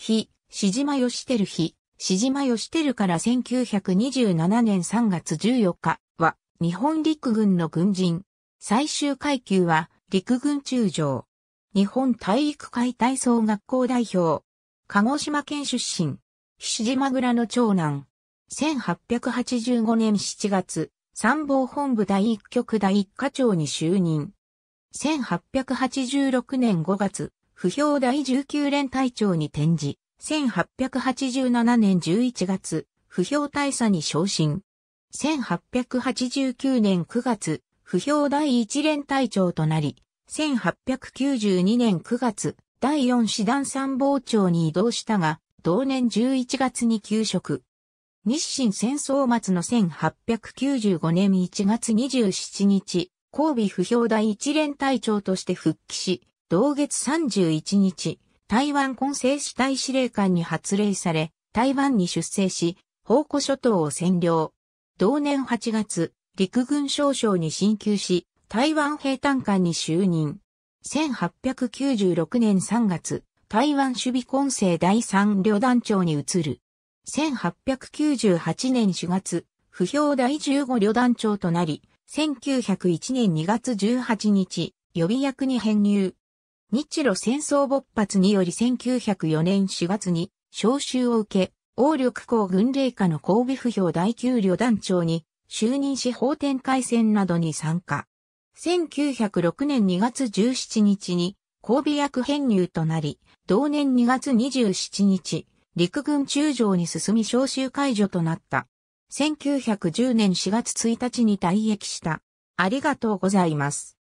日、しじまよしてる日、しじまよしてるから1927年3月14日は、日本陸軍の軍人。最終階級は、陸軍中将。日本体育会体操学校代表。鹿児島県出身。ま島らの長男。1885年7月、参謀本部第一局第一課長に就任。1886年5月、不評第19連隊長に転じ、1887年11月、不評大佐に昇進。1889年9月、不評第1連隊長となり、1892年9月、第4師団参謀長に移動したが、同年11月に休職。日清戦争末の1895年1月27日、神戸不評第一連隊長として復帰し、同月31日、台湾混成死体司令官に発令され、台湾に出征し、宝庫諸島を占領。同年8月、陸軍少将に進級し、台湾兵団官に就任。1896年3月、台湾守備混成第3旅団長に移る。1898年4月、不評第15旅団長となり、1901年2月18日、予備役に編入。日露戦争勃発により1904年4月に招集を受け、王力公軍令下の神戸府評。第給旅団長に就任し法展開戦などに参加。1906年2月17日に神戸役編入となり、同年2月27日、陸軍中将に進み召集解除となった。1910年4月1日に退役した。ありがとうございます。